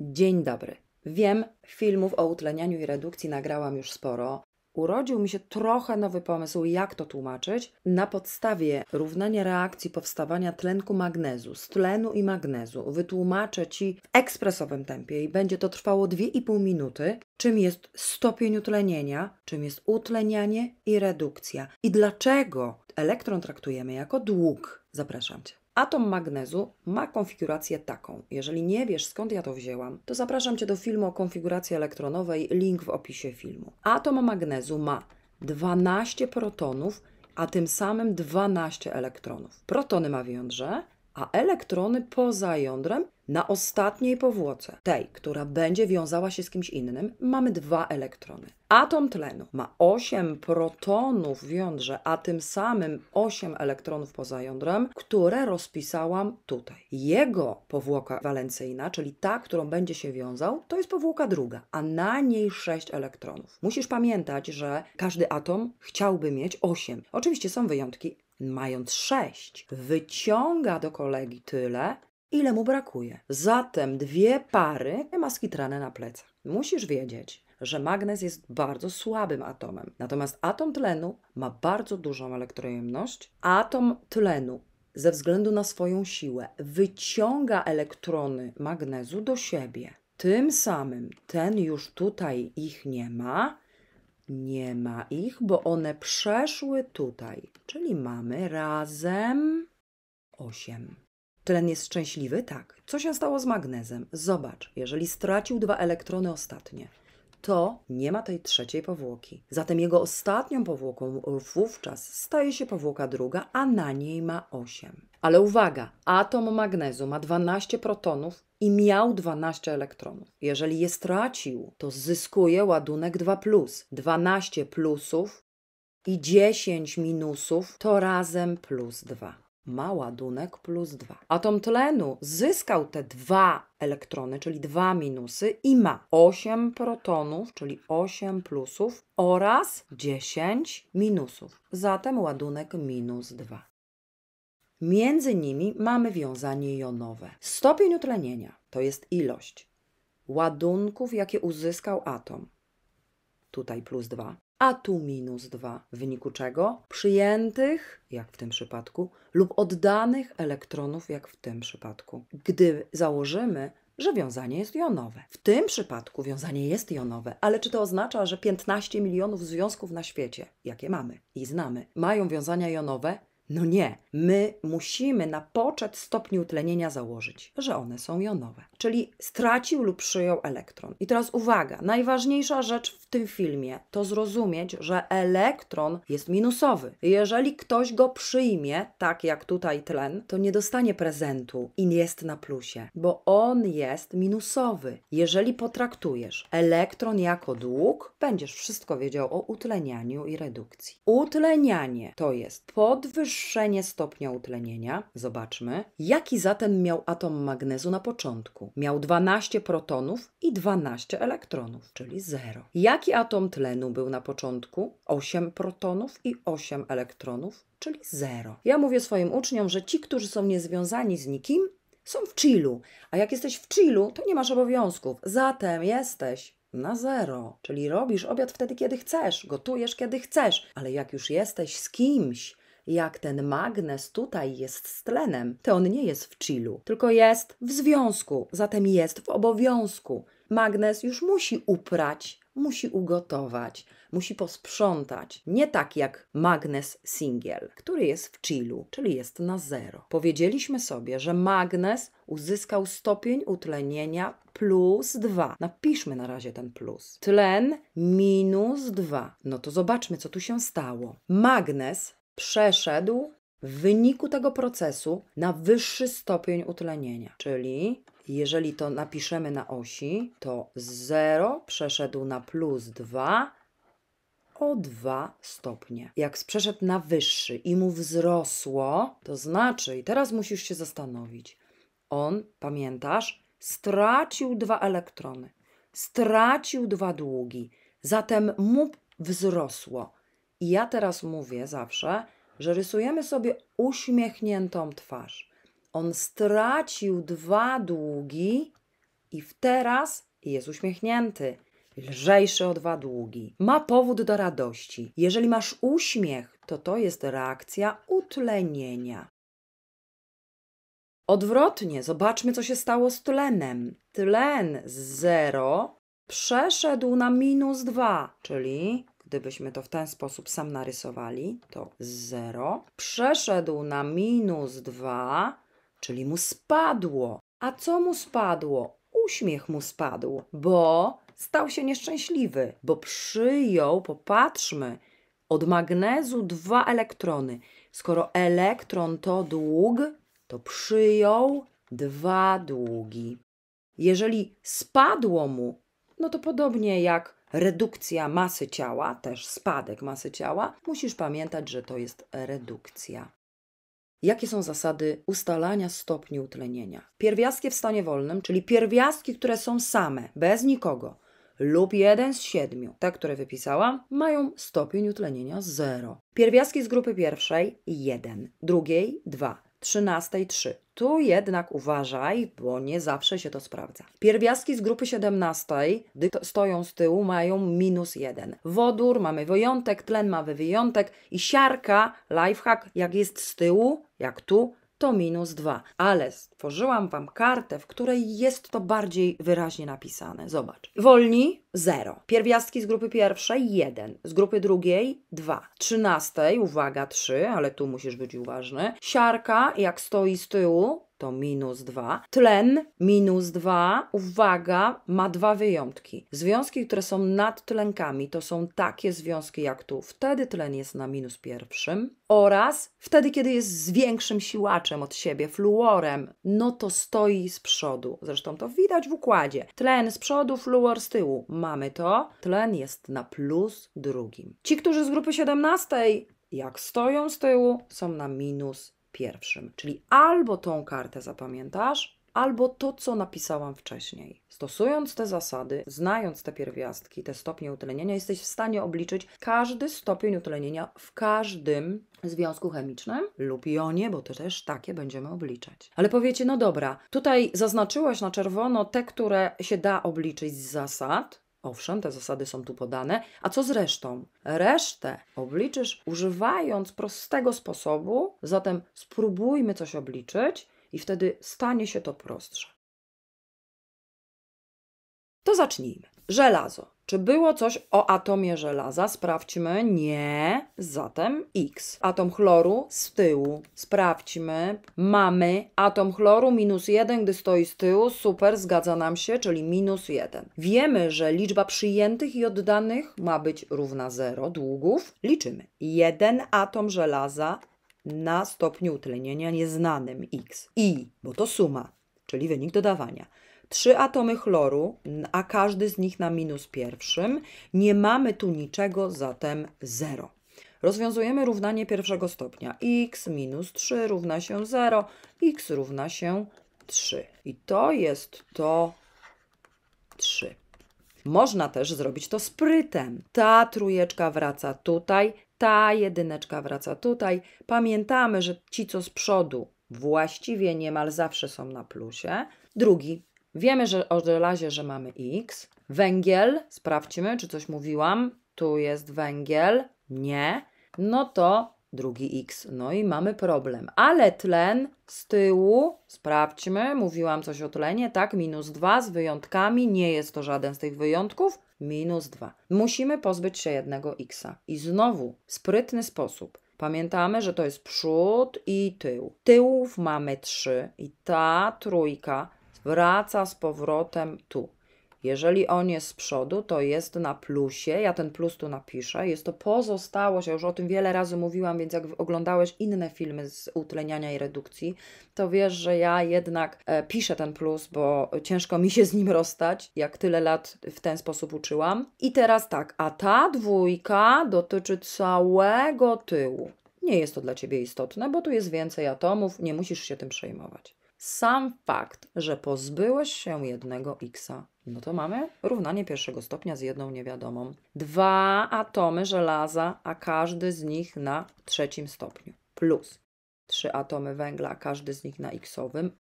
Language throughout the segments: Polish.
Dzień dobry. Wiem, filmów o utlenianiu i redukcji nagrałam już sporo. Urodził mi się trochę nowy pomysł, jak to tłumaczyć, na podstawie równania reakcji powstawania tlenku magnezu z tlenu i magnezu. Wytłumaczę Ci w ekspresowym tempie i będzie to trwało 2,5 minuty, czym jest stopień utlenienia, czym jest utlenianie i redukcja i dlaczego elektron traktujemy jako dług. Zapraszam Cię. Atom magnezu ma konfigurację taką. Jeżeli nie wiesz skąd ja to wzięłam, to zapraszam Cię do filmu o konfiguracji elektronowej, link w opisie filmu. Atom magnezu ma 12 protonów, a tym samym 12 elektronów. Protony ma w jądrze, a elektrony poza jądrem na ostatniej powłoce, tej, która będzie wiązała się z kimś innym, mamy dwa elektrony. Atom tlenu ma 8 protonów w jądrze, a tym samym 8 elektronów poza jądrem, które rozpisałam tutaj. Jego powłoka walencyjna, czyli ta, którą będzie się wiązał, to jest powłoka druga, a na niej 6 elektronów. Musisz pamiętać, że każdy atom chciałby mieć 8. Oczywiście są wyjątki, mając sześć, wyciąga do kolegi tyle, ile mu brakuje. Zatem dwie pary ma skitrane na plecach. Musisz wiedzieć, że magnez jest bardzo słabym atomem, natomiast atom tlenu ma bardzo dużą elektrojemność. Atom tlenu ze względu na swoją siłę wyciąga elektrony magnezu do siebie. Tym samym ten już tutaj ich nie ma, nie ma ich, bo one przeszły tutaj, czyli mamy razem 8. Tlen jest szczęśliwy? Tak. Co się stało z magnezem? Zobacz, jeżeli stracił dwa elektrony ostatnie, to nie ma tej trzeciej powłoki. Zatem jego ostatnią powłoką wówczas staje się powłoka druga, a na niej ma 8. Ale uwaga, atom magnezu ma 12 protonów i miał 12 elektronów. Jeżeli je stracił, to zyskuje ładunek 2, 12 plusów i 10 minusów to razem plus 2 ma ładunek plus 2. Atom tlenu zyskał te dwa elektrony, czyli dwa minusy i ma 8 protonów, czyli 8 plusów oraz 10 minusów. Zatem ładunek minus 2. Między nimi mamy wiązanie jonowe. Stopień utlenienia to jest ilość ładunków, jakie uzyskał atom. Tutaj plus 2 a tu minus 2, w wyniku czego przyjętych, jak w tym przypadku, lub oddanych elektronów, jak w tym przypadku. Gdy założymy, że wiązanie jest jonowe. W tym przypadku wiązanie jest jonowe, ale czy to oznacza, że 15 milionów związków na świecie, jakie mamy i znamy, mają wiązania jonowe? No nie, my musimy na poczet stopni utlenienia założyć, że one są jonowe. Czyli stracił lub przyjął elektron. I teraz uwaga, najważniejsza rzecz w tym filmie to zrozumieć, że elektron jest minusowy. Jeżeli ktoś go przyjmie, tak jak tutaj tlen, to nie dostanie prezentu i jest na plusie, bo on jest minusowy. Jeżeli potraktujesz elektron jako dług, będziesz wszystko wiedział o utlenianiu i redukcji. Utlenianie to jest podwyższenie podwyższenie stopnia utlenienia. Zobaczmy. Jaki zatem miał atom magnezu na początku? Miał 12 protonów i 12 elektronów, czyli 0. Jaki atom tlenu był na początku? 8 protonów i 8 elektronów, czyli 0. Ja mówię swoim uczniom, że ci, którzy są niezwiązani z nikim, są w chillu, a jak jesteś w chillu, to nie masz obowiązków. Zatem jesteś na zero, czyli robisz obiad wtedy, kiedy chcesz, gotujesz, kiedy chcesz, ale jak już jesteś z kimś, jak ten magnes tutaj jest z tlenem, to on nie jest w chillu, tylko jest w związku, zatem jest w obowiązku. Magnes już musi uprać, musi ugotować, musi posprzątać. Nie tak jak magnes singiel, który jest w chillu, czyli jest na zero. Powiedzieliśmy sobie, że magnes uzyskał stopień utlenienia plus 2. Napiszmy na razie ten plus. Tlen minus 2. No to zobaczmy, co tu się stało. Magnes przeszedł w wyniku tego procesu na wyższy stopień utlenienia. Czyli jeżeli to napiszemy na osi, to 0 przeszedł na plus 2 o 2 stopnie. Jak przeszedł na wyższy i mu wzrosło, to znaczy, i teraz musisz się zastanowić, on, pamiętasz, stracił dwa elektrony, stracił dwa długi, zatem mu wzrosło i ja teraz mówię zawsze, że rysujemy sobie uśmiechniętą twarz. On stracił dwa długi i w teraz jest uśmiechnięty. Lżejszy o dwa długi. Ma powód do radości. Jeżeli masz uśmiech, to to jest reakcja utlenienia. Odwrotnie, zobaczmy, co się stało z tlenem. Tlen z 0 przeszedł na minus 2, czyli gdybyśmy to w ten sposób sam narysowali, to 0. Przeszedł na minus 2, czyli mu spadło. A co mu spadło? Uśmiech mu spadł, bo stał się nieszczęśliwy, bo przyjął, popatrzmy, od magnezu dwa elektrony. Skoro elektron to dług, to przyjął dwa długi. Jeżeli spadło mu, no to podobnie jak redukcja masy ciała, też spadek masy ciała, musisz pamiętać, że to jest redukcja. Jakie są zasady ustalania stopni utlenienia? Pierwiastki w stanie wolnym, czyli pierwiastki, które są same, bez nikogo, lub jeden z siedmiu, te, które wypisałam, mają stopień utlenienia 0. Pierwiastki z grupy pierwszej 1, drugiej 2, 13.3. Tu jednak uważaj, bo nie zawsze się to sprawdza. Pierwiastki z grupy 17, gdy stoją z tyłu, mają minus 1. Wodór mamy wyjątek, tlen mamy wyjątek i siarka, lifehack, jak jest z tyłu, jak tu, to minus 2. Ale stworzyłam Wam kartę, w której jest to bardziej wyraźnie napisane. Zobacz. Wolni 0. Pierwiastki z grupy pierwszej 1. Z grupy drugiej 2. Trzynastej, uwaga, 3, ale tu musisz być uważny. Siarka, jak stoi z tyłu, to minus 2. Tlen minus 2, uwaga, ma dwa wyjątki. Związki, które są nad tlenkami, to są takie związki jak tu. Wtedy tlen jest na minus pierwszym oraz wtedy, kiedy jest z większym siłaczem od siebie, fluorem, no to stoi z przodu. Zresztą to widać w układzie. Tlen z przodu, fluor z tyłu. Mamy to. Tlen jest na plus drugim. Ci, którzy z grupy 17 jak stoją z tyłu, są na minus pierwszym. Czyli albo tą kartę zapamiętasz, albo to, co napisałam wcześniej. Stosując te zasady, znając te pierwiastki, te stopnie utlenienia, jesteś w stanie obliczyć każdy stopień utlenienia w każdym związku chemicznym lub jonie, bo to też takie będziemy obliczać. Ale powiecie, no dobra, tutaj zaznaczyłaś na czerwono te, które się da obliczyć z zasad, Owszem, te zasady są tu podane, a co z resztą? Resztę obliczysz używając prostego sposobu, zatem spróbujmy coś obliczyć i wtedy stanie się to prostsze. To zacznijmy. Żelazo czy było coś o atomie żelaza? Sprawdźmy. Nie. Zatem X. Atom chloru z tyłu. Sprawdźmy. Mamy atom chloru minus 1, gdy stoi z tyłu. Super, zgadza nam się, czyli minus 1. Wiemy, że liczba przyjętych i oddanych ma być równa 0 długów. Liczymy. Jeden atom żelaza na stopniu utlenienia nieznanym X. I, bo to suma, czyli wynik dodawania trzy atomy chloru, a każdy z nich na minus pierwszym. Nie mamy tu niczego, zatem 0. Rozwiązujemy równanie pierwszego stopnia. x minus 3 równa się 0, x równa się 3. I to jest to 3. Można też zrobić to sprytem. Ta trójeczka wraca tutaj, ta jedyneczka wraca tutaj. Pamiętamy, że ci, co z przodu właściwie niemal zawsze są na plusie. Drugi Wiemy, że o żelazie, że mamy X. Węgiel, sprawdźmy, czy coś mówiłam. Tu jest węgiel. Nie. No to drugi X. No i mamy problem. Ale tlen z tyłu, sprawdźmy, mówiłam coś o tlenie, tak? Minus 2 z wyjątkami, nie jest to żaden z tych wyjątków. Minus 2. Musimy pozbyć się jednego X. I znowu, sprytny sposób. Pamiętamy, że to jest przód i tył. Tyłów mamy trzy i ta trójka wraca z powrotem tu. Jeżeli on jest z przodu, to jest na plusie. Ja ten plus tu napiszę. Jest to pozostałość. Ja już o tym wiele razy mówiłam, więc jak oglądałeś inne filmy z utleniania i redukcji, to wiesz, że ja jednak e, piszę ten plus, bo ciężko mi się z nim rozstać, jak tyle lat w ten sposób uczyłam. I teraz tak, a ta dwójka dotyczy całego tyłu. Nie jest to dla ciebie istotne, bo tu jest więcej atomów, nie musisz się tym przejmować sam fakt, że pozbyłeś się jednego x'a, no to mamy równanie pierwszego stopnia z jedną niewiadomą. Dwa atomy żelaza, a każdy z nich na trzecim stopniu. Plus trzy atomy węgla, a każdy z nich na xowym.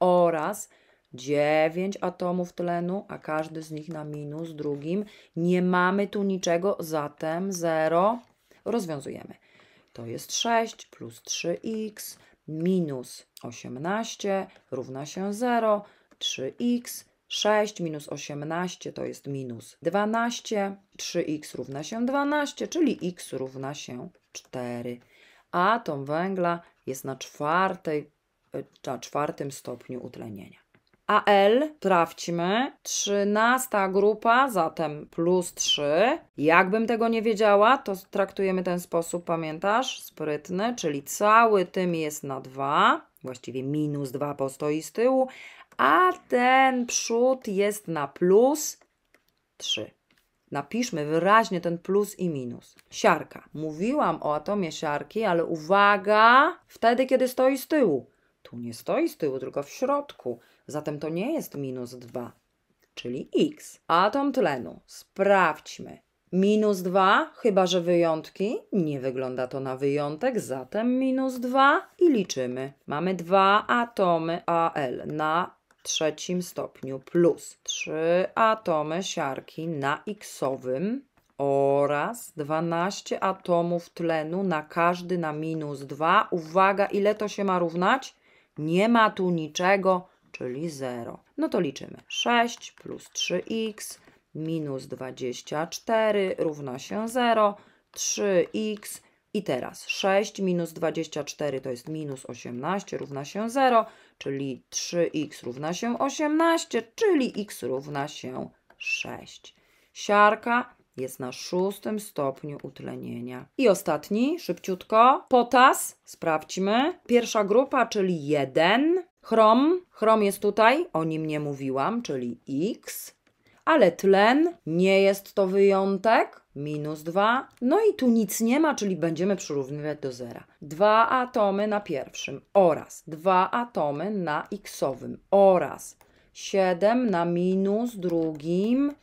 Oraz 9 atomów tlenu, a każdy z nich na minus drugim. Nie mamy tu niczego, zatem 0 rozwiązujemy. To jest 6 plus 3x minus 18 równa się 0, 3x, 6 minus 18 to jest minus 12, 3x równa się 12, czyli x równa się 4. Atom węgla jest na, czwartej, e, na czwartym stopniu utlenienia. AL, sprawdźmy, 13 grupa, zatem plus 3. Jakbym tego nie wiedziała, to traktujemy ten sposób, pamiętasz, sprytny, czyli cały tym jest na 2, właściwie minus 2, po stoi z tyłu, a ten przód jest na plus 3. Napiszmy wyraźnie ten plus i minus. Siarka. Mówiłam o atomie siarki, ale uwaga, wtedy kiedy stoi z tyłu. Tu nie stoi z tyłu, tylko w środku. Zatem to nie jest minus 2, czyli x. Atom tlenu. Sprawdźmy. Minus 2, chyba że wyjątki. Nie wygląda to na wyjątek, zatem minus 2 i liczymy. Mamy dwa atomy Al na trzecim stopniu plus trzy atomy siarki na xowym oraz 12 atomów tlenu na każdy na minus 2. Uwaga, ile to się ma równać? Nie ma tu niczego czyli 0. No to liczymy. 6 plus 3x minus 24 równa się 0, 3x i teraz 6 minus 24 to jest minus 18 równa się 0, czyli 3x równa się 18, czyli x równa się 6. Siarka jest na szóstym stopniu utlenienia. I ostatni, szybciutko, potas, sprawdźmy. Pierwsza grupa, czyli 1 Chrom, chrom jest tutaj, o nim nie mówiłam, czyli x, ale tlen nie jest to wyjątek, minus 2. No i tu nic nie ma, czyli będziemy przyrównywać do zera. Dwa atomy na pierwszym oraz dwa atomy na xowym oraz 7 na minus drugim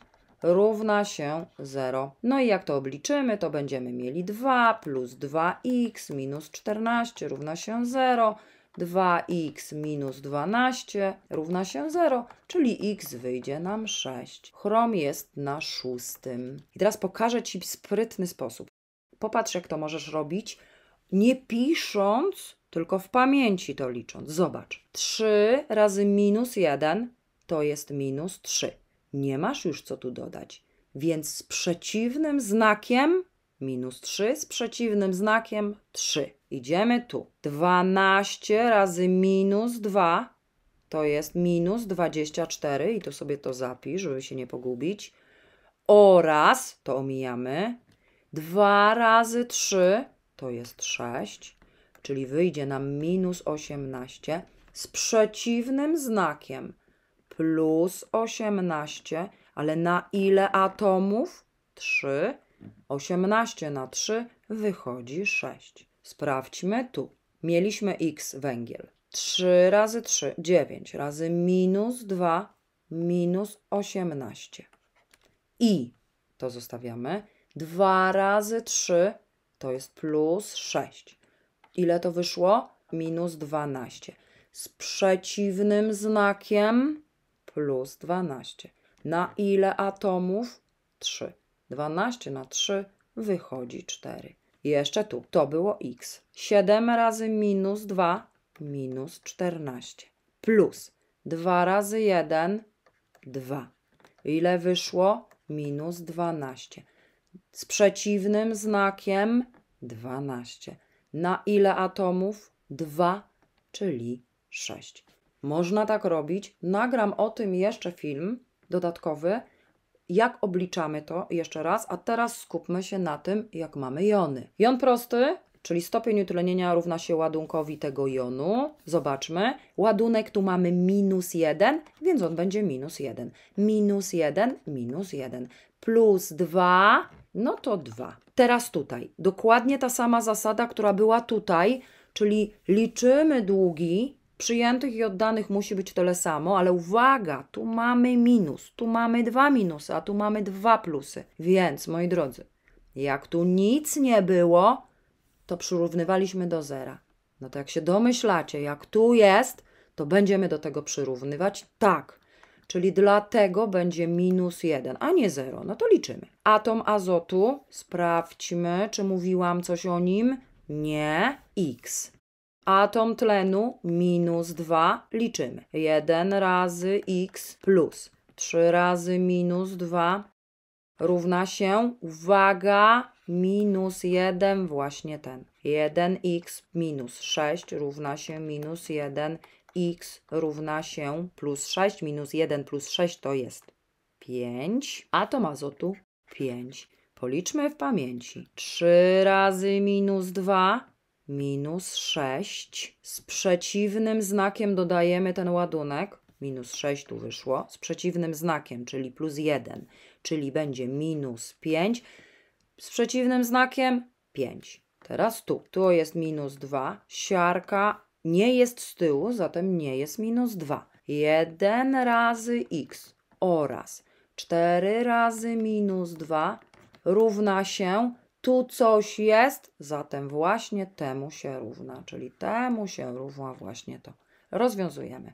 równa się 0. No i jak to obliczymy, to będziemy mieli 2 plus 2x minus 14 równa się 0. 2x minus 12 równa się 0, czyli x wyjdzie nam 6. Chrom jest na szóstym. I teraz pokażę Ci sprytny sposób. Popatrz, jak to możesz robić, nie pisząc, tylko w pamięci to licząc. Zobacz. 3 razy minus 1 to jest minus 3. Nie masz już co tu dodać. Więc z przeciwnym znakiem minus 3, z przeciwnym znakiem 3. Idziemy tu. 12 razy minus 2 to jest minus 24 i to sobie to zapisz, żeby się nie pogubić. Oraz, to omijamy, 2 razy 3 to jest 6, czyli wyjdzie nam minus 18 z przeciwnym znakiem plus 18, ale na ile atomów? 3. 18 na 3 wychodzi 6. Sprawdźmy tu. Mieliśmy x węgiel. 3 razy 3, 9 razy minus 2, minus 18. I to zostawiamy. 2 razy 3 to jest plus 6. Ile to wyszło? Minus 12. Z przeciwnym znakiem plus 12. Na ile atomów? 3. 12 na 3 wychodzi 4. Jeszcze tu. To było x. 7 razy minus 2, minus 14. Plus 2 razy 1, 2. Ile wyszło? Minus 12. Z przeciwnym znakiem 12. Na ile atomów? 2, czyli 6. Można tak robić. Nagram o tym jeszcze film dodatkowy jak obliczamy to jeszcze raz, a teraz skupmy się na tym, jak mamy jony. Jon prosty, czyli stopień utlenienia równa się ładunkowi tego jonu. Zobaczmy. Ładunek tu mamy minus 1, więc on będzie minus 1. Minus 1, minus 1. Plus 2, no to 2. Teraz tutaj. Dokładnie ta sama zasada, która była tutaj, czyli liczymy długi przyjętych i oddanych musi być tyle samo, ale uwaga, tu mamy minus, tu mamy dwa minusy, a tu mamy dwa plusy. Więc, moi drodzy, jak tu nic nie było, to przyrównywaliśmy do zera. No to jak się domyślacie, jak tu jest, to będziemy do tego przyrównywać tak. Czyli dlatego będzie minus 1, a nie 0. No to liczymy. Atom azotu, sprawdźmy, czy mówiłam coś o nim. Nie. X. Atom tlenu minus 2 liczymy. 1 razy x plus 3 razy minus 2 równa się, uwaga, minus 1, właśnie ten. 1x minus 6 równa się minus 1, x równa się plus 6, minus 1 plus 6 to jest 5, atom azotu 5. Policzmy w pamięci. 3 razy minus 2 minus 6. Z przeciwnym znakiem dodajemy ten ładunek. Minus 6 tu wyszło. Z przeciwnym znakiem, czyli plus 1, czyli będzie minus 5. Z przeciwnym znakiem 5. Teraz tu. Tu jest minus 2. Siarka nie jest z tyłu, zatem nie jest minus 2. 1 razy x oraz 4 razy minus 2 równa się tu coś jest, zatem właśnie temu się równa, czyli temu się równa właśnie to. Rozwiązujemy.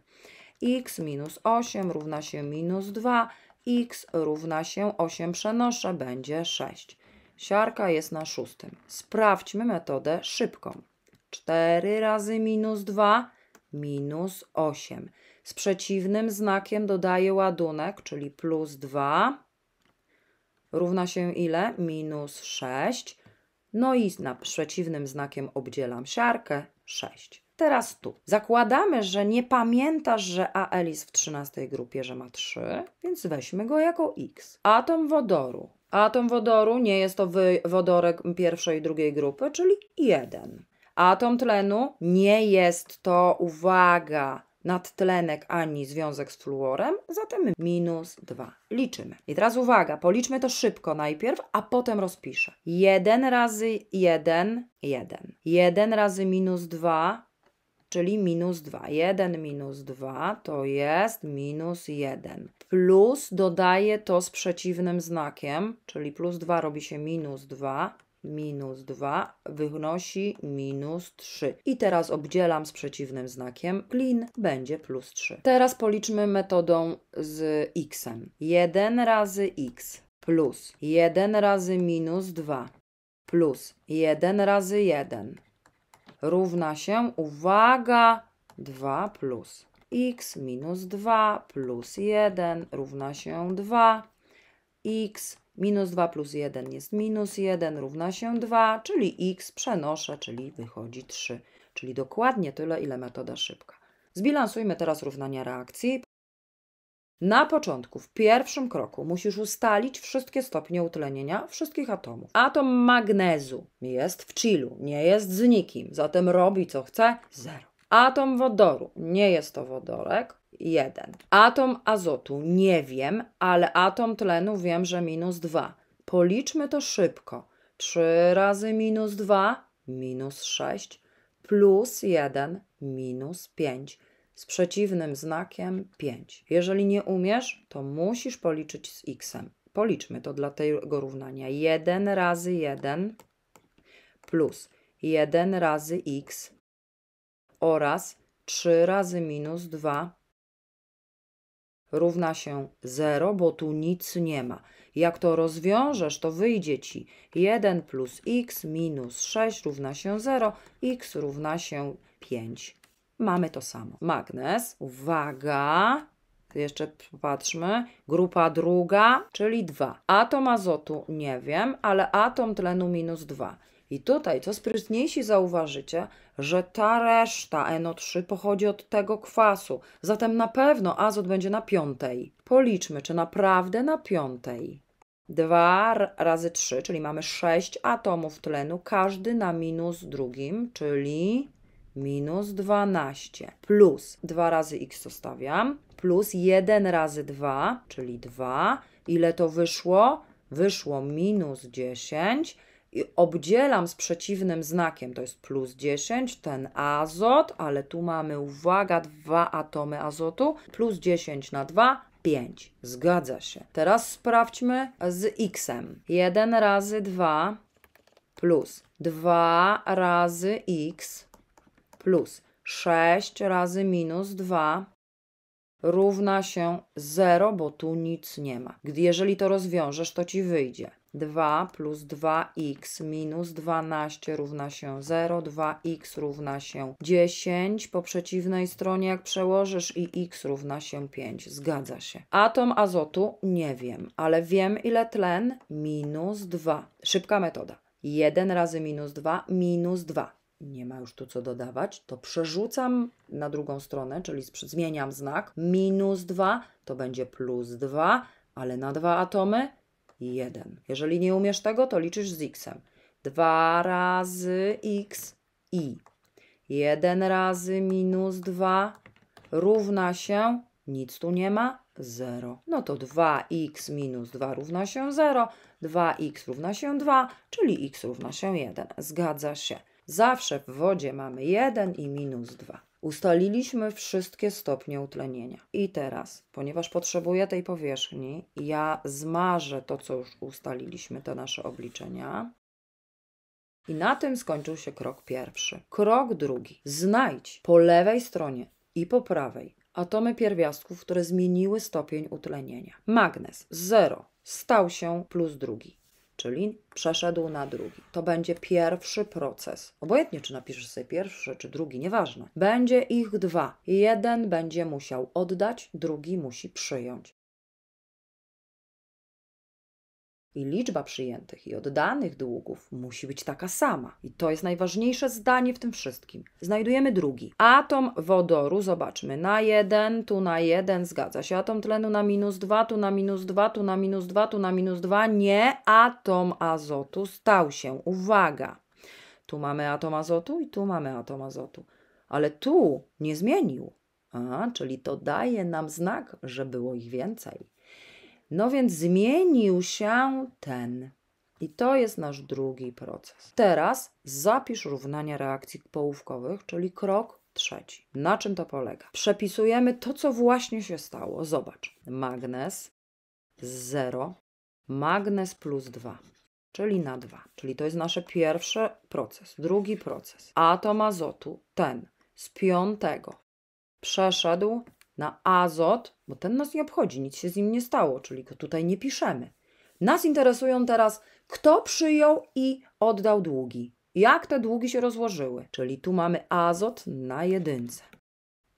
x minus 8 równa się minus 2, x równa się 8 przenoszę, będzie 6. Siarka jest na szóstym. Sprawdźmy metodę szybką. 4 razy minus 2, minus 8. Z przeciwnym znakiem dodaję ładunek, czyli plus 2 równa się ile? Minus 6. No i na przeciwnym znakiem obdzielam siarkę 6. Teraz tu. Zakładamy, że nie pamiętasz, że AL jest w 13 grupie, że ma 3, więc weźmy go jako X. Atom wodoru. Atom wodoru nie jest to wodorek pierwszej i drugiej grupy, czyli 1. Atom tlenu nie jest to, uwaga, nadtlenek ani związek z fluorem, zatem minus 2. Liczymy. I teraz uwaga, policzmy to szybko najpierw, a potem rozpiszę. 1 razy 1, 1. 1 razy minus 2, czyli minus 2. 1 minus 2 to jest minus 1. Plus dodaję to z przeciwnym znakiem, czyli plus 2 robi się minus 2 minus 2 wynosi minus 3. I teraz obdzielam z przeciwnym znakiem klin, będzie plus 3. Teraz policzmy metodą z x. 1 razy x plus 1 razy minus 2 plus 1 razy 1 równa się, uwaga, 2 plus x minus 2 plus 1 równa się 2 x Minus 2 plus 1 jest minus 1, równa się 2, czyli x przenoszę, czyli wychodzi 3. Czyli dokładnie tyle, ile metoda szybka. Zbilansujmy teraz równania reakcji. Na początku, w pierwszym kroku, musisz ustalić wszystkie stopnie utlenienia wszystkich atomów. Atom magnezu jest w chillu, nie jest z nikim, zatem robi co chce, zero. Atom wodoru nie jest to wodorek, 1. Atom azotu nie wiem, ale atom tlenu wiem, że minus 2. Policzmy to szybko. 3 razy minus 2 minus 6 plus 1 minus 5 z przeciwnym znakiem 5. Jeżeli nie umiesz, to musisz policzyć z x. -em. Policzmy to dla tego równania. 1 razy 1 plus 1 razy x oraz 3 razy minus 2 równa się 0, bo tu nic nie ma. Jak to rozwiążesz, to wyjdzie ci 1 plus x minus 6 równa się 0, x równa się 5. Mamy to samo. Magnes, uwaga, jeszcze popatrzmy, grupa druga, czyli 2. Atom azotu nie wiem, ale atom tlenu minus 2. I tutaj, co sprytniejsi zauważycie, że ta reszta NO3 pochodzi od tego kwasu, zatem na pewno azot będzie na piątej. Policzmy, czy naprawdę na piątej. 2 razy 3, czyli mamy 6 atomów tlenu, każdy na minus drugim, czyli minus 12, plus 2 razy x zostawiam, plus 1 razy 2, czyli 2. Ile to wyszło? Wyszło minus 10 i obdzielam z przeciwnym znakiem, to jest plus 10, ten azot, ale tu mamy, uwaga, dwa atomy azotu, plus 10 na 2, 5. Zgadza się. Teraz sprawdźmy z x 1 razy 2 plus 2 razy x plus 6 razy minus 2 równa się 0, bo tu nic nie ma. Jeżeli to rozwiążesz, to ci wyjdzie 2 plus 2x minus 12 równa się 0, 2x równa się 10. Po przeciwnej stronie jak przełożysz i x równa się 5. Zgadza się. Atom azotu nie wiem, ale wiem ile tlen? Minus 2. Szybka metoda. 1 razy minus 2 minus 2 nie ma już tu co dodawać, to przerzucam na drugą stronę, czyli zmieniam znak. Minus 2 to będzie plus 2, ale na dwa atomy 1. Jeżeli nie umiesz tego, to liczysz z x. 2 razy x i 1 razy minus 2 równa się, nic tu nie ma, 0. No to 2x minus 2 równa się 0, 2x równa się 2, czyli x równa się 1. Zgadza się. Zawsze w wodzie mamy 1 i minus 2. Ustaliliśmy wszystkie stopnie utlenienia. I teraz, ponieważ potrzebuję tej powierzchni, ja zmarzę to, co już ustaliliśmy, te nasze obliczenia. I na tym skończył się krok pierwszy. Krok drugi. Znajdź po lewej stronie i po prawej atomy pierwiastków, które zmieniły stopień utlenienia. Magnes 0 stał się plus drugi czyli przeszedł na drugi. To będzie pierwszy proces. Obojętnie, czy napiszesz sobie pierwszy, czy drugi, nieważne. Będzie ich dwa. Jeden będzie musiał oddać, drugi musi przyjąć. i liczba przyjętych i oddanych długów musi być taka sama. I to jest najważniejsze zdanie w tym wszystkim. Znajdujemy drugi. Atom wodoru, zobaczmy, na 1, tu na 1 zgadza się. Atom tlenu na minus 2, tu na minus 2, tu na minus 2, tu na minus 2. Nie, atom azotu stał się. Uwaga! Tu mamy atom azotu i tu mamy atom azotu. Ale tu nie zmienił. A, czyli to daje nam znak, że było ich więcej. No więc zmienił się ten. I to jest nasz drugi proces. Teraz zapisz równania reakcji połówkowych, czyli krok trzeci. Na czym to polega? Przepisujemy to, co właśnie się stało. Zobacz. Magnes 0, magnes plus 2, czyli na 2. Czyli to jest nasz pierwszy proces. Drugi proces. Atom azotu, ten z piątego, przeszedł na azot, bo ten nas nie obchodzi, nic się z nim nie stało, czyli go tutaj nie piszemy. Nas interesują teraz, kto przyjął i oddał długi. Jak te długi się rozłożyły, czyli tu mamy azot na jedynce.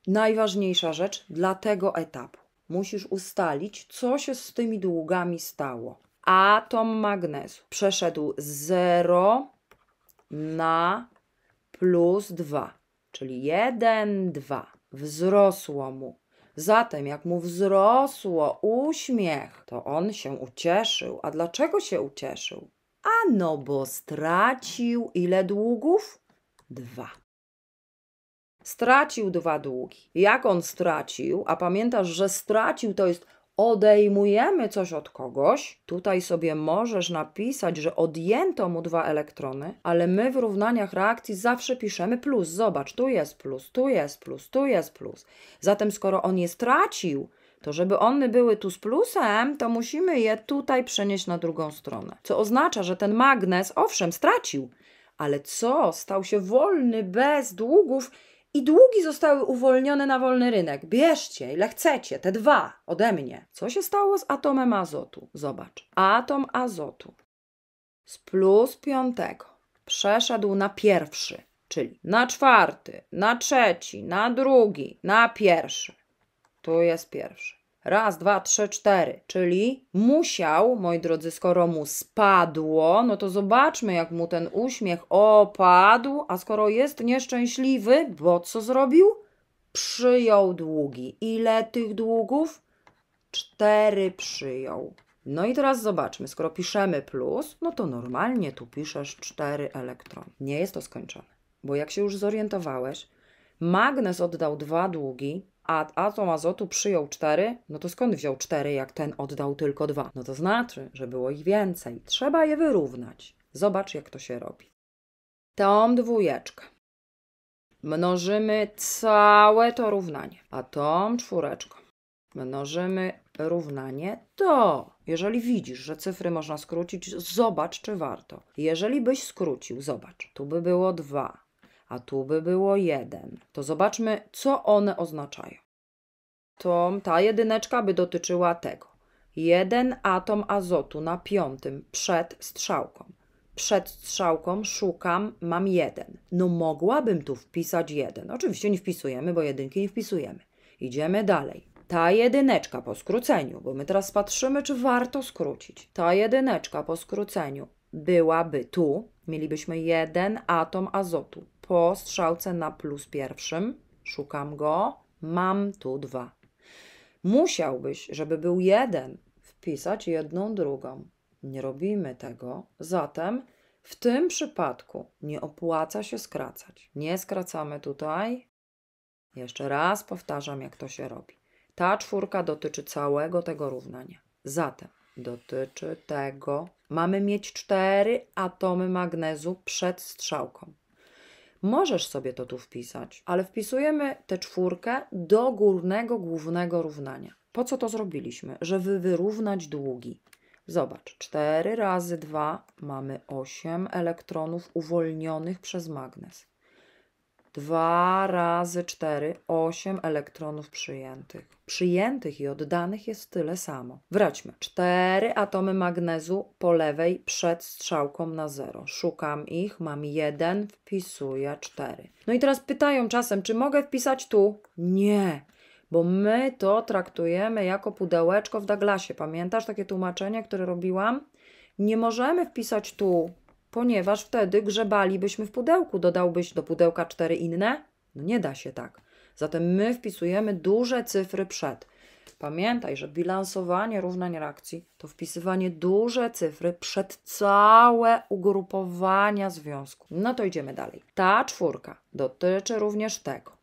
Najważniejsza rzecz dla tego etapu. Musisz ustalić, co się z tymi długami stało. Atom magnesu przeszedł z 0 na plus 2, czyli 1, 2. Wzrosło mu Zatem jak mu wzrosło uśmiech, to on się ucieszył. A dlaczego się ucieszył? Ano, bo stracił ile długów? Dwa. Stracił dwa długi. Jak on stracił? A pamiętasz, że stracił to jest odejmujemy coś od kogoś, tutaj sobie możesz napisać, że odjęto mu dwa elektrony, ale my w równaniach reakcji zawsze piszemy plus. Zobacz, tu jest plus, tu jest plus, tu jest plus. Zatem skoro on je stracił, to żeby one były tu z plusem, to musimy je tutaj przenieść na drugą stronę. Co oznacza, że ten magnes owszem stracił, ale co? Stał się wolny bez długów i długi zostały uwolnione na wolny rynek. Bierzcie, ile chcecie, te dwa ode mnie. Co się stało z atomem azotu? Zobacz. Atom azotu z plus piątego przeszedł na pierwszy, czyli na czwarty, na trzeci, na drugi, na pierwszy. Tu jest pierwszy. Raz, dwa, trzy, cztery. Czyli musiał, moi drodzy, skoro mu spadło, no to zobaczmy, jak mu ten uśmiech opadł, a skoro jest nieszczęśliwy, bo co zrobił? Przyjął długi. Ile tych długów? Cztery przyjął. No i teraz zobaczmy, skoro piszemy plus, no to normalnie tu piszesz cztery elektrony. Nie jest to skończone, bo jak się już zorientowałeś, magnes oddał dwa długi, a atom azotu przyjął 4, no to skąd wziął 4, jak ten oddał tylko 2? No to znaczy, że było ich więcej. Trzeba je wyrównać. Zobacz, jak to się robi. Tą dwójeczkę. Mnożymy całe to równanie, a tą mnożymy równanie to. Jeżeli widzisz, że cyfry można skrócić, zobacz, czy warto. Jeżeli byś skrócił, zobacz, tu by było 2, a tu by było jeden. To zobaczmy, co one oznaczają. To ta jedyneczka by dotyczyła tego. Jeden atom azotu na piątym przed strzałką. Przed strzałką szukam, mam jeden. No mogłabym tu wpisać jeden. Oczywiście nie wpisujemy, bo jedynki nie wpisujemy. Idziemy dalej. Ta jedyneczka po skróceniu, bo my teraz patrzymy, czy warto skrócić. Ta jedyneczka po skróceniu byłaby tu, mielibyśmy jeden atom azotu po strzałce na plus pierwszym, szukam go, mam tu dwa. Musiałbyś, żeby był jeden, wpisać jedną drugą. Nie robimy tego, zatem w tym przypadku nie opłaca się skracać. Nie skracamy tutaj. Jeszcze raz powtarzam, jak to się robi. Ta czwórka dotyczy całego tego równania. Zatem dotyczy tego. Mamy mieć cztery atomy magnezu przed strzałką. Możesz sobie to tu wpisać, ale wpisujemy tę czwórkę do górnego głównego równania. Po co to zrobiliśmy? Żeby wyrównać długi. Zobacz, 4 razy 2 mamy 8 elektronów uwolnionych przez magnes. 2 razy 4, 8 elektronów przyjętych. Przyjętych i oddanych jest tyle samo. Wraćmy. 4 atomy magnezu po lewej przed strzałką na 0. Szukam ich, mam 1, wpisuję 4. No i teraz pytają czasem, czy mogę wpisać tu? Nie bo my to traktujemy jako pudełeczko w Daglasie. Pamiętasz takie tłumaczenie, które robiłam? Nie możemy wpisać tu ponieważ wtedy grzebalibyśmy w pudełku, dodałbyś do pudełka cztery inne? No nie da się tak. Zatem my wpisujemy duże cyfry przed. Pamiętaj, że bilansowanie równań reakcji to wpisywanie duże cyfry przed całe ugrupowania związku. No to idziemy dalej. Ta czwórka dotyczy również tego.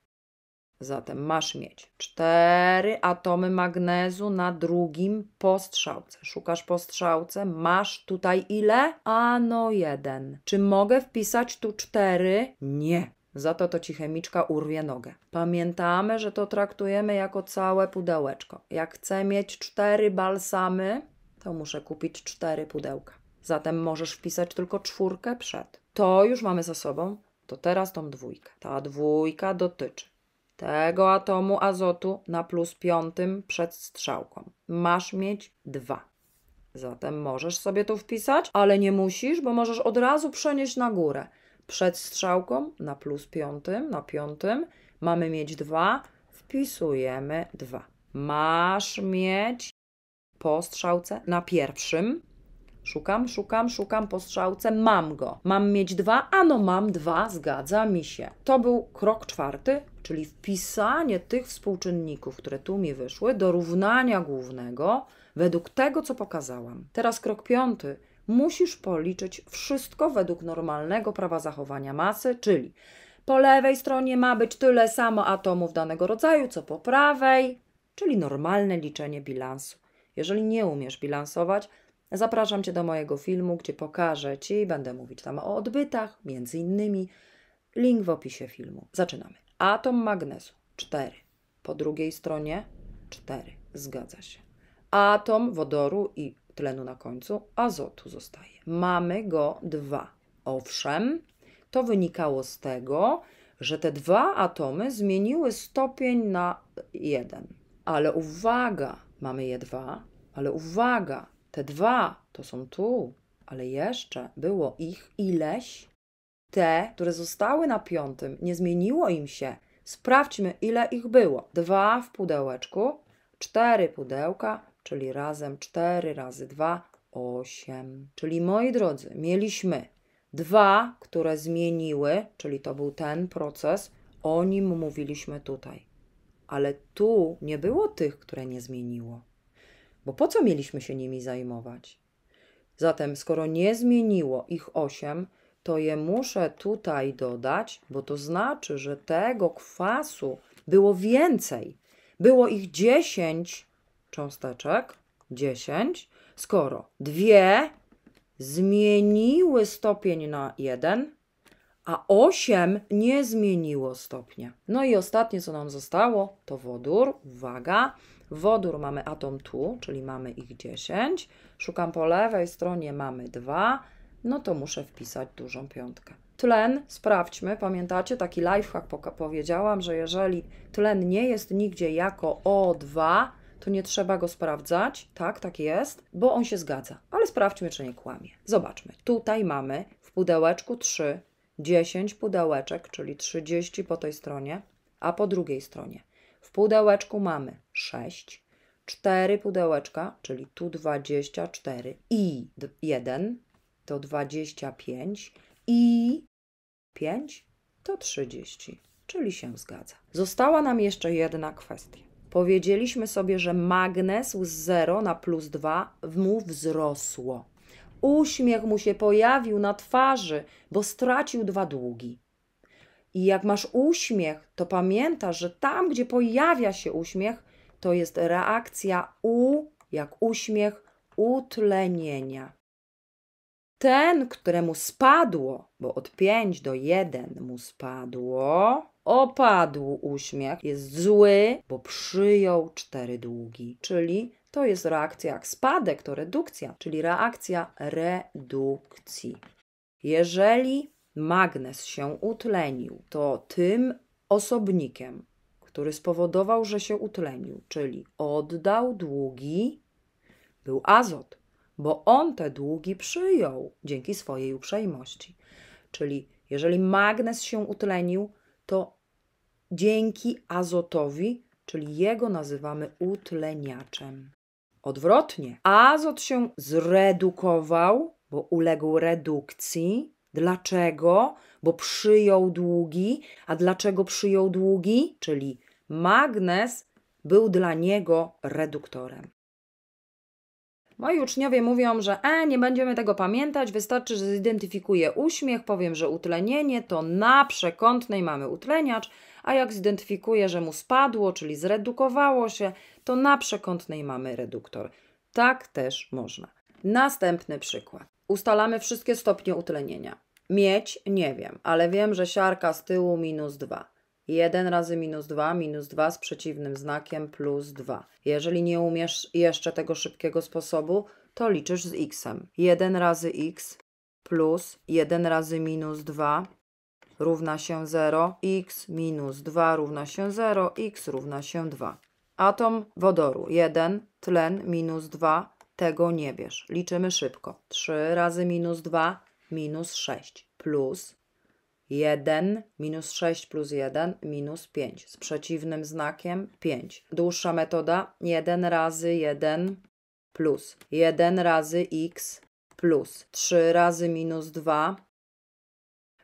Zatem masz mieć cztery atomy magnezu na drugim postrzałce. Szukasz postrzałce, masz tutaj ile? Ano jeden. Czy mogę wpisać tu cztery? Nie. Za to to ci chemiczka urwie nogę. Pamiętamy, że to traktujemy jako całe pudełeczko. Jak chcę mieć cztery balsamy, to muszę kupić cztery pudełka. Zatem możesz wpisać tylko czwórkę przed. To już mamy za sobą, to teraz tą dwójkę. Ta dwójka dotyczy tego atomu azotu na plus piątym przed strzałką. Masz mieć dwa. Zatem możesz sobie tu wpisać, ale nie musisz, bo możesz od razu przenieść na górę. Przed strzałką na plus piątym, na piątym mamy mieć dwa, wpisujemy dwa. Masz mieć po strzałce na pierwszym. Szukam, szukam, szukam po strzałce, mam go. Mam mieć dwa, a no mam dwa, zgadza mi się. To był krok czwarty, czyli wpisanie tych współczynników, które tu mi wyszły, do równania głównego według tego, co pokazałam. Teraz krok piąty. Musisz policzyć wszystko według normalnego prawa zachowania masy, czyli po lewej stronie ma być tyle samo atomów danego rodzaju, co po prawej, czyli normalne liczenie bilansu. Jeżeli nie umiesz bilansować, zapraszam Cię do mojego filmu, gdzie pokażę Ci, będę mówić tam o odbytach, między innymi. Link w opisie filmu. Zaczynamy. Atom magnesu 4. Po drugiej stronie 4. Zgadza się. Atom wodoru i tlenu na końcu azotu zostaje. Mamy go 2. Owszem, to wynikało z tego, że te dwa atomy zmieniły stopień na 1. Ale uwaga, mamy je dwa, ale uwaga, te dwa to są tu, ale jeszcze było ich ileś te, które zostały na piątym, nie zmieniło im się. Sprawdźmy, ile ich było. Dwa w pudełeczku, cztery pudełka, czyli razem cztery razy dwa, osiem. Czyli moi drodzy, mieliśmy dwa, które zmieniły, czyli to był ten proces, o nim mówiliśmy tutaj. Ale tu nie było tych, które nie zmieniło. Bo po co mieliśmy się nimi zajmować? Zatem, skoro nie zmieniło ich osiem, to je muszę tutaj dodać, bo to znaczy, że tego kwasu było więcej. Było ich 10 cząsteczek, 10, skoro dwie zmieniły stopień na 1, a 8 nie zmieniło stopnia. No i ostatnie, co nam zostało, to wodór. Uwaga, wodór mamy atom tu, czyli mamy ich 10. Szukam po lewej stronie, mamy 2 no to muszę wpisać dużą piątkę. Tlen sprawdźmy, pamiętacie taki lifehack powiedziałam, że jeżeli tlen nie jest nigdzie jako O2, to nie trzeba go sprawdzać, tak, tak jest, bo on się zgadza. Ale sprawdźmy, czy nie kłamie. Zobaczmy, tutaj mamy w pudełeczku 3, 10 pudełeczek, czyli 30 po tej stronie, a po drugiej stronie w pudełeczku mamy 6, 4 pudełeczka, czyli tu 24 i 1, to 25 i 5 to 30, czyli się zgadza. Została nam jeszcze jedna kwestia. Powiedzieliśmy sobie, że magnes z 0 na plus 2 mu wzrosło. Uśmiech mu się pojawił na twarzy, bo stracił dwa długi. I jak masz uśmiech, to pamiętasz, że tam, gdzie pojawia się uśmiech, to jest reakcja U, jak uśmiech, utlenienia ten, któremu spadło, bo od 5 do 1 mu spadło, opadł uśmiech, jest zły, bo przyjął cztery długi, czyli to jest reakcja jak spadek, to redukcja, czyli reakcja redukcji. Jeżeli magnes się utlenił, to tym osobnikiem, który spowodował, że się utlenił, czyli oddał długi, był azot bo on te długi przyjął dzięki swojej uprzejmości. Czyli jeżeli magnes się utlenił, to dzięki azotowi, czyli jego nazywamy utleniaczem. Odwrotnie, azot się zredukował, bo uległ redukcji. Dlaczego? Bo przyjął długi. A dlaczego przyjął długi? Czyli magnes był dla niego reduktorem. Moi uczniowie mówią, że e, nie będziemy tego pamiętać, wystarczy, że zidentyfikuję uśmiech, powiem, że utlenienie to na przekątnej mamy utleniacz, a jak zidentyfikuję, że mu spadło, czyli zredukowało się, to na przekątnej mamy reduktor. Tak też można. Następny przykład. Ustalamy wszystkie stopnie utlenienia. Mieć nie wiem, ale wiem, że siarka z tyłu minus 2. 1 razy minus 2, minus 2 z przeciwnym znakiem plus 2. Jeżeli nie umiesz jeszcze tego szybkiego sposobu, to liczysz z x. 1 razy x plus 1 razy minus 2 równa się 0, x minus 2 równa się 0, x równa się 2. Atom wodoru 1, tlen minus 2, tego nie bierz. Liczymy szybko. 3 razy minus 2 minus 6 plus 1 minus 6 plus 1 minus 5 z przeciwnym znakiem 5. Dłuższa metoda 1 razy 1 plus 1 razy x plus 3 razy minus 2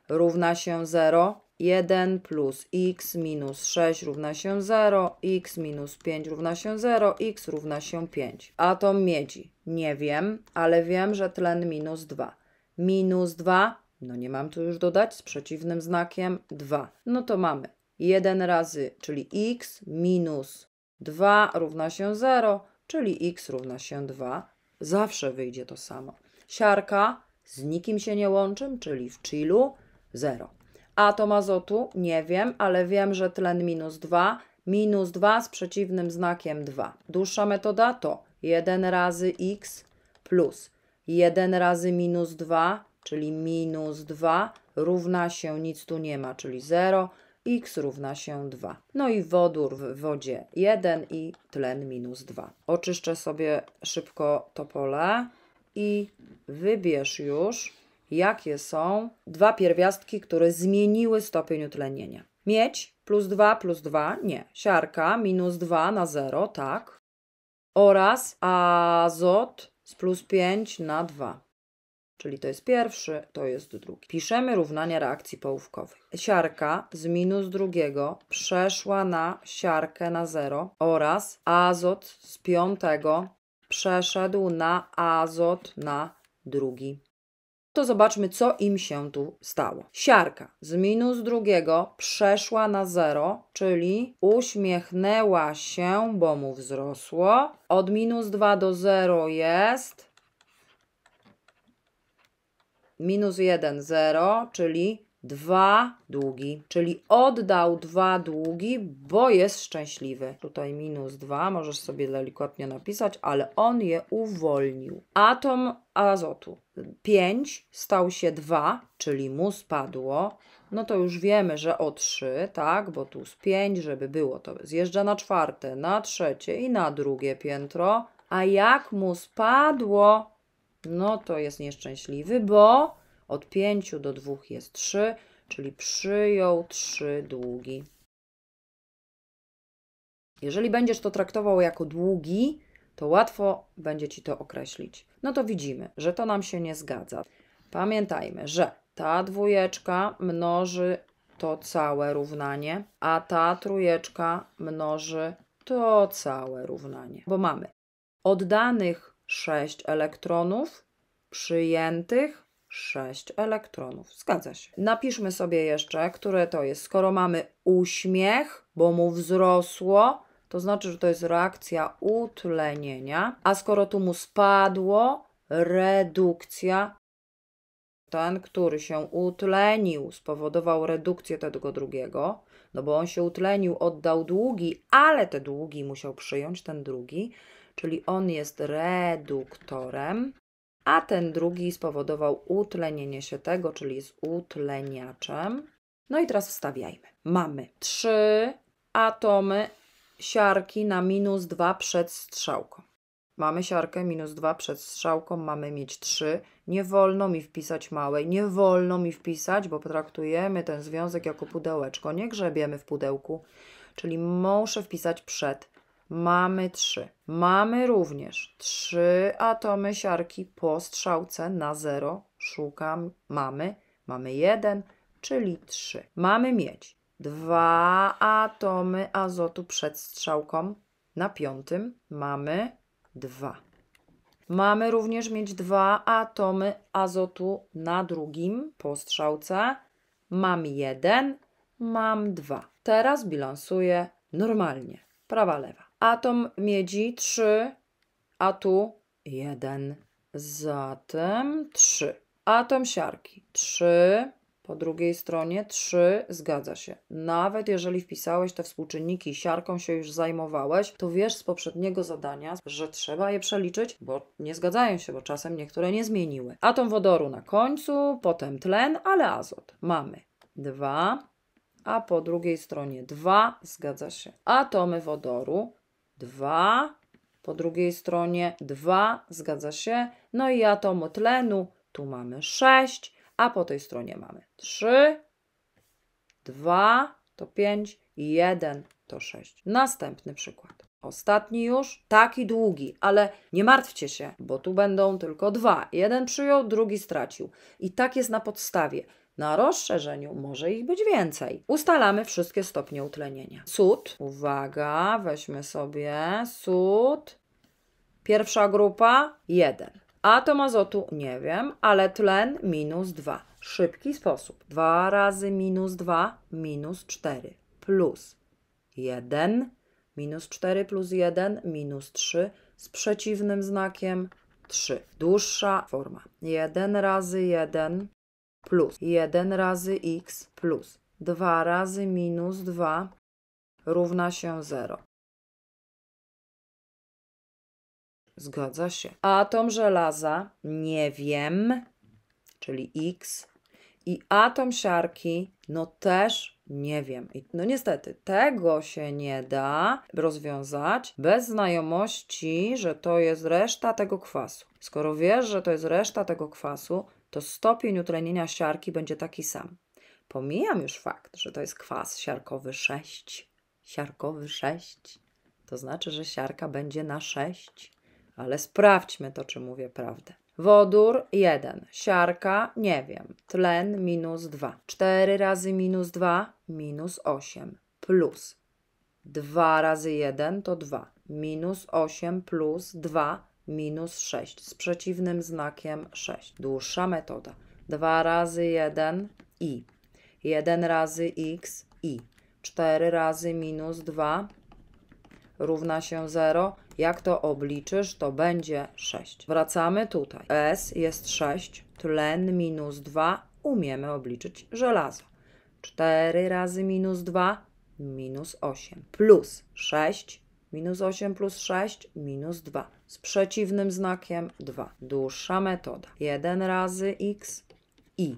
równa się 0. 1 plus x minus 6 równa się 0, x minus 5 równa się 0, x równa się 5. Atom miedzi. Nie wiem, ale wiem, że tlen minus 2. Minus 2 no nie mam tu już dodać z przeciwnym znakiem 2. No to mamy 1 razy, czyli x minus 2 równa się 0, czyli x równa się 2. Zawsze wyjdzie to samo. Siarka z nikim się nie łączym, czyli w chillu 0. Atom azotu nie wiem, ale wiem, że tlen minus 2, minus 2 z przeciwnym znakiem 2. Dłuższa metoda to 1 razy x plus 1 razy minus 2 czyli minus 2 równa się, nic tu nie ma, czyli 0, x równa się 2. No i wodór w wodzie 1 i tlen minus 2. Oczyszczę sobie szybko to pole i wybierz już, jakie są dwa pierwiastki, które zmieniły stopień utlenienia. Mieć plus 2 plus 2, nie. Siarka minus 2 na 0, tak. Oraz azot z plus 5 na 2. Czyli to jest pierwszy, to jest drugi. Piszemy równania reakcji połówkowych. Siarka z minus drugiego przeszła na siarkę na zero oraz azot z piątego przeszedł na azot na drugi. To zobaczmy, co im się tu stało. Siarka z minus drugiego przeszła na zero, czyli uśmiechnęła się, bo mu wzrosło. Od minus 2 do 0 jest minus 1, 0, czyli 2 długi, czyli oddał 2 długi, bo jest szczęśliwy. Tutaj minus 2, możesz sobie delikatnie napisać, ale on je uwolnił. Atom azotu 5 stał się 2, czyli mu spadło. No to już wiemy, że o 3, tak, bo tu z 5, żeby było, to zjeżdża na czwarte, na trzecie i na drugie piętro. A jak mu spadło, no to jest nieszczęśliwy, bo od 5 do 2 jest 3, czyli przyjął 3 długi. Jeżeli będziesz to traktował jako długi, to łatwo będzie ci to określić. No to widzimy, że to nam się nie zgadza. Pamiętajmy, że ta dwójeczka mnoży to całe równanie, a ta trójeczka mnoży to całe równanie, bo mamy od danych. 6 elektronów, przyjętych 6 elektronów. Zgadza się. Napiszmy sobie jeszcze, które to jest. Skoro mamy uśmiech, bo mu wzrosło, to znaczy, że to jest reakcja utlenienia, a skoro tu mu spadło, redukcja. Ten, który się utlenił, spowodował redukcję tego drugiego, no bo on się utlenił, oddał długi, ale te długi musiał przyjąć ten drugi czyli on jest reduktorem, a ten drugi spowodował utlenienie się tego, czyli jest utleniaczem. No i teraz wstawiajmy. Mamy trzy atomy siarki na minus 2 przed strzałką. Mamy siarkę minus 2 przed strzałką, mamy mieć 3. Nie wolno mi wpisać małej, nie wolno mi wpisać, bo traktujemy ten związek jako pudełeczko. Nie grzebiemy w pudełku, czyli muszę wpisać przed. Mamy 3. Mamy również 3 atomy siarki po strzałce na 0. Szukam, mamy, mamy 1, czyli 3. Mamy mieć 2 atomy azotu przed strzałką. Na piątym mamy 2. Mamy również mieć dwa atomy azotu na drugim po strzałce. Mam jeden, mam dwa. Teraz bilansuję normalnie. Prawa, lewa atom miedzi 3, a tu 1. Zatem 3. Atom siarki 3, po drugiej stronie 3 zgadza się. Nawet jeżeli wpisałeś te współczynniki, siarką się już zajmowałeś, to wiesz z poprzedniego zadania, że trzeba je przeliczyć, bo nie zgadzają się, bo czasem niektóre nie zmieniły. Atom wodoru na końcu, potem tlen, ale azot. Mamy 2, a po drugiej stronie 2 zgadza się. Atomy wodoru 2, po drugiej stronie 2, zgadza się. No i atomu tlenu tu mamy 6, a po tej stronie mamy 3, 2 to 5, i 1 to 6. Następny przykład. Ostatni już, taki długi, ale nie martwcie się, bo tu będą tylko dwa. Jeden przyjął, drugi stracił. I tak jest na podstawie. Na rozszerzeniu może ich być więcej. Ustalamy wszystkie stopnie utlenienia. Sód, uwaga, weźmy sobie sód. Pierwsza grupa 1. Atom azotu nie wiem, ale tlen minus 2. Szybki sposób. 2 razy minus 2 minus 4 plus 1 minus 4 plus 1 minus 3 z przeciwnym znakiem 3. Dłuższa forma. 1 razy 1 plus 1 razy x plus 2 razy minus 2 równa się 0. Zgadza się. Atom żelaza nie wiem, czyli x. I atom siarki, no też nie wiem. I no niestety, tego się nie da rozwiązać bez znajomości, że to jest reszta tego kwasu. Skoro wiesz, że to jest reszta tego kwasu, to stopień utlenienia siarki będzie taki sam. Pomijam już fakt, że to jest kwas siarkowy 6. Siarkowy 6. To znaczy, że siarka będzie na 6. Ale sprawdźmy to, czy mówię prawdę. Wodór 1, siarka nie wiem, tlen minus 2. 4 razy minus 2 minus 8 plus 2 razy 1 to 2. Minus 8 plus 2 minus 6 z przeciwnym znakiem 6. Dłuższa metoda. 2 razy 1 i 1 razy x i 4 razy minus 2 równa się 0. Jak to obliczysz, to będzie 6. Wracamy tutaj. S jest 6, tlen minus 2 umiemy obliczyć żelazo. 4 razy minus 2 minus 8 plus 6 Minus 8 plus 6, minus 2. Z przeciwnym znakiem 2. Dłuższa metoda. 1 razy x i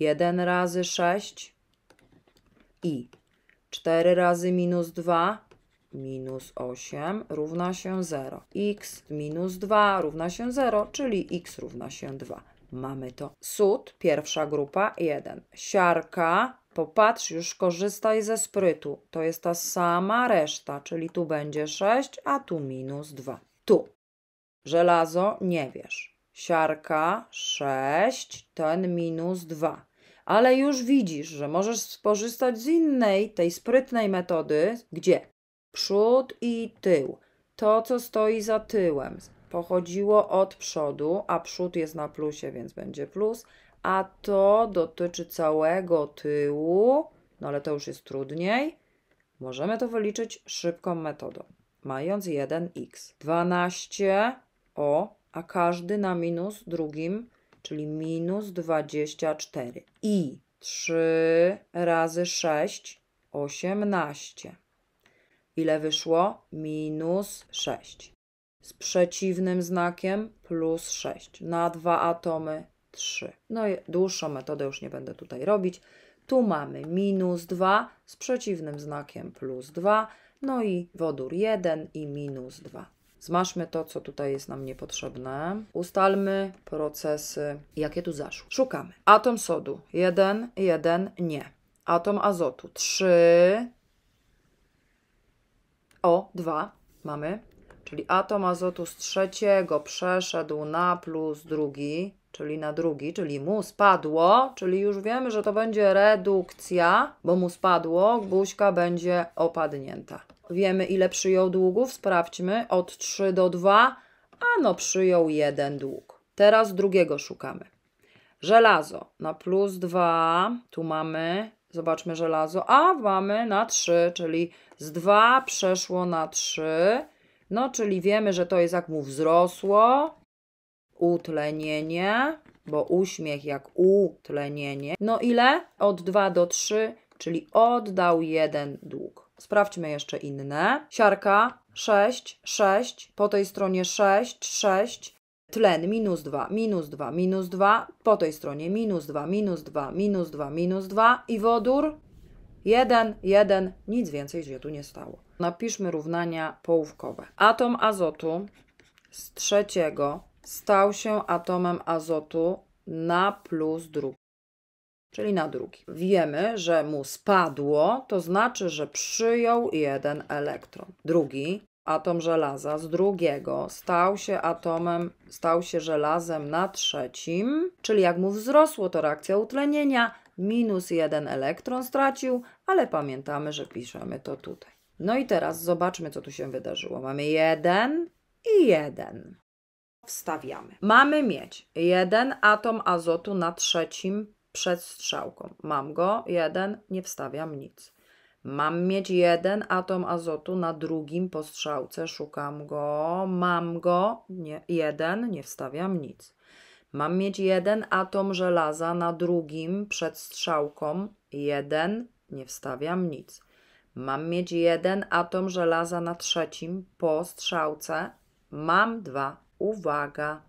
1 razy 6 i 4 razy minus 2 minus 8 równa się 0. x minus 2 równa się 0, czyli x równa się 2. Mamy to. Sód, pierwsza grupa, 1. Siarka, Popatrz, już korzystaj ze sprytu. To jest ta sama reszta, czyli tu będzie 6, a tu minus 2. Tu. Żelazo nie wiesz. Siarka 6, ten minus 2. Ale już widzisz, że możesz skorzystać z innej, tej sprytnej metody. Gdzie? Przód i tył. To, co stoi za tyłem, pochodziło od przodu, a przód jest na plusie, więc będzie plus, a to dotyczy całego tyłu, no ale to już jest trudniej. Możemy to wyliczyć szybką metodą. Mając 1x, 12 o, a każdy na minus drugim, czyli minus 24. I 3 razy 6, 18. Ile wyszło? Minus 6. Z przeciwnym znakiem plus 6. Na dwa atomy 3. No i dłuższą metodę już nie będę tutaj robić. Tu mamy minus 2 z przeciwnym znakiem plus 2, no i wodór 1 i minus 2. Zmaszmy to, co tutaj jest nam niepotrzebne. Ustalmy procesy, jakie tu zaszły. Szukamy. Atom sodu 1, 1, nie. Atom azotu 3, o 2 mamy. Czyli atom azotu z trzeciego przeszedł na plus drugi, czyli na drugi, czyli mu spadło, czyli już wiemy, że to będzie redukcja, bo mu spadło, buźka będzie opadnięta. Wiemy, ile przyjął długów, sprawdźmy, od 3 do 2, a no przyjął jeden dług. Teraz drugiego szukamy. Żelazo na plus 2, tu mamy, zobaczmy żelazo, a mamy na 3, czyli z 2 przeszło na 3, no czyli wiemy, że to jest jak mu wzrosło, utlenienie, bo uśmiech jak utlenienie. No ile? Od 2 do 3, czyli oddał jeden dług. Sprawdźmy jeszcze inne. Siarka 6, 6, po tej stronie 6, 6, tlen minus 2, minus 2, minus 2, po tej stronie minus 2, minus 2, minus 2, minus 2 i wodór 1, 1, nic więcej się tu nie stało. Napiszmy równania połówkowe. Atom azotu z trzeciego stał się atomem azotu na plus drugi, czyli na drugi. Wiemy, że mu spadło, to znaczy, że przyjął jeden elektron. Drugi atom żelaza z drugiego stał się atomem, stał się żelazem na trzecim, czyli jak mu wzrosło, to reakcja utlenienia, minus jeden elektron stracił, ale pamiętamy, że piszemy to tutaj. No i teraz zobaczmy, co tu się wydarzyło. Mamy jeden i jeden wstawiamy. Mamy mieć jeden atom azotu na trzecim przed strzałką. Mam go, jeden, nie wstawiam nic. Mam mieć jeden atom azotu na drugim po strzałce, szukam go, mam go, nie, jeden, nie wstawiam nic. Mam mieć jeden atom żelaza na drugim przed strzałką, jeden, nie wstawiam nic. Mam mieć jeden atom żelaza na trzecim po strzałce, mam dwa, uwaga.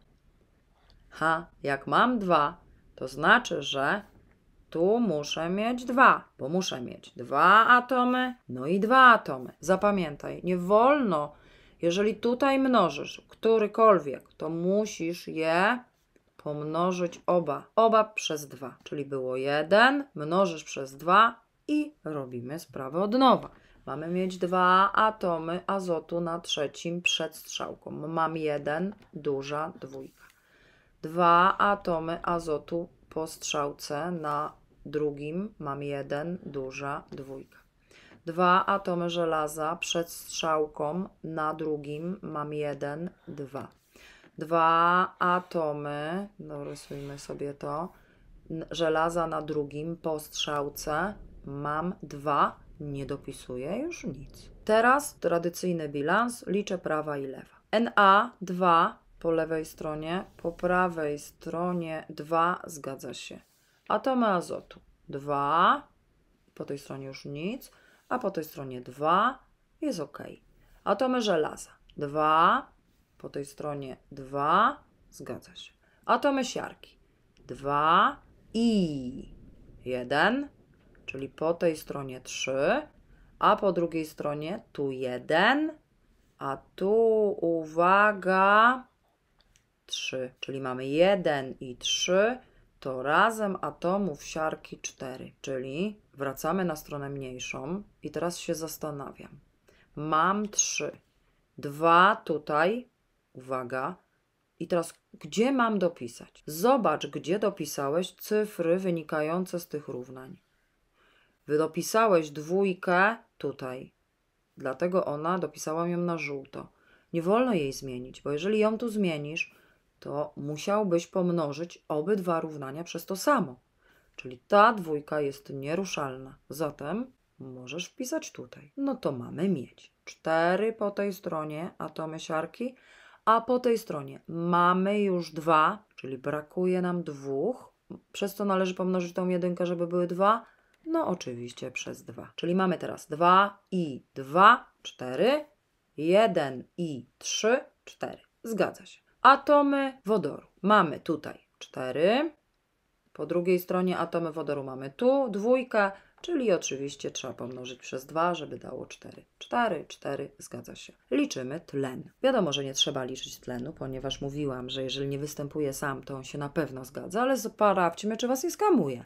Ha, jak mam dwa, to znaczy, że tu muszę mieć dwa, bo muszę mieć dwa atomy, no i dwa atomy. Zapamiętaj, nie wolno, jeżeli tutaj mnożysz którykolwiek, to musisz je pomnożyć oba, oba przez dwa, czyli było jeden, mnożysz przez dwa i robimy sprawę od nowa. Mamy mieć dwa atomy azotu na trzecim przed strzałką. Mam jeden, duża dwójka. Dwa atomy azotu po strzałce na drugim. Mam jeden, duża dwójka. Dwa atomy żelaza przed strzałką na drugim. Mam jeden, dwa. Dwa atomy, dorysujmy no, sobie to, żelaza na drugim po strzałce. Mam dwa nie dopisuję już nic. Teraz tradycyjny bilans, liczę prawa i lewa. NA 2 po lewej stronie, po prawej stronie 2 zgadza się. Atomy azotu 2, po tej stronie już nic, a po tej stronie 2 jest ok. Atomy żelaza 2, po tej stronie 2 zgadza się. Atomy siarki 2 i 1 czyli po tej stronie 3, a po drugiej stronie tu 1, a tu uwaga 3, czyli mamy 1 i 3 to razem atomów siarki 4, czyli wracamy na stronę mniejszą i teraz się zastanawiam. Mam 3, 2 tutaj, uwaga, i teraz gdzie mam dopisać? Zobacz, gdzie dopisałeś cyfry wynikające z tych równań. Wydopisałeś dwójkę tutaj. Dlatego ona dopisałam ją na żółto. Nie wolno jej zmienić, bo jeżeli ją tu zmienisz, to musiałbyś pomnożyć obydwa równania przez to samo. Czyli ta dwójka jest nieruszalna. Zatem możesz wpisać tutaj. No to mamy mieć 4 po tej stronie atomy siarki, a po tej stronie mamy już 2, czyli brakuje nam dwóch, przez to należy pomnożyć tą jedynkę, żeby były dwa, no oczywiście przez 2. Czyli mamy teraz 2 i 2, 4, 1 i 3, 4. Zgadza się. Atomy wodoru. Mamy tutaj 4. Po drugiej stronie atomy wodoru mamy tu dwójkę, czyli oczywiście trzeba pomnożyć przez 2, żeby dało 4. 4, 4, zgadza się. Liczymy tlen. Wiadomo, że nie trzeba liczyć tlenu, ponieważ mówiłam, że jeżeli nie występuje sam, to on się na pewno zgadza, ale sprawdźmy, czy Was nie skamuje.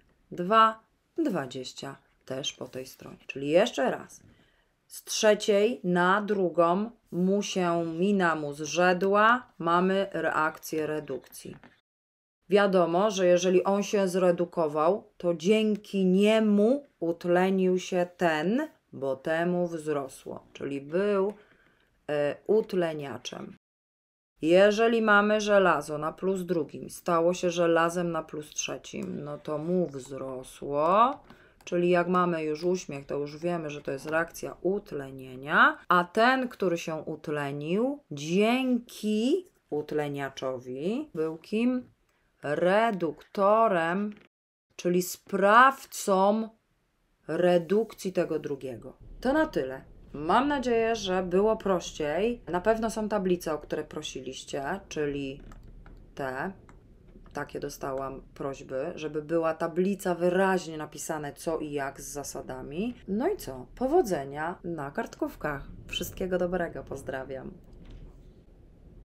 2, 20 też po tej stronie. Czyli jeszcze raz. Z trzeciej na drugą mu się mina mu zrzedła, mamy reakcję redukcji. Wiadomo, że jeżeli on się zredukował, to dzięki niemu utlenił się ten, bo temu wzrosło, czyli był y, utleniaczem. Jeżeli mamy żelazo na plus drugim, stało się żelazem na plus trzecim, no to mu wzrosło. Czyli jak mamy już uśmiech, to już wiemy, że to jest reakcja utlenienia, a ten, który się utlenił, dzięki utleniaczowi był kim? Reduktorem, czyli sprawcą redukcji tego drugiego. To na tyle. Mam nadzieję, że było prościej. Na pewno są tablice, o które prosiliście, czyli te. Takie dostałam prośby, żeby była tablica wyraźnie napisane co i jak z zasadami. No i co? Powodzenia na kartkówkach. Wszystkiego dobrego, pozdrawiam.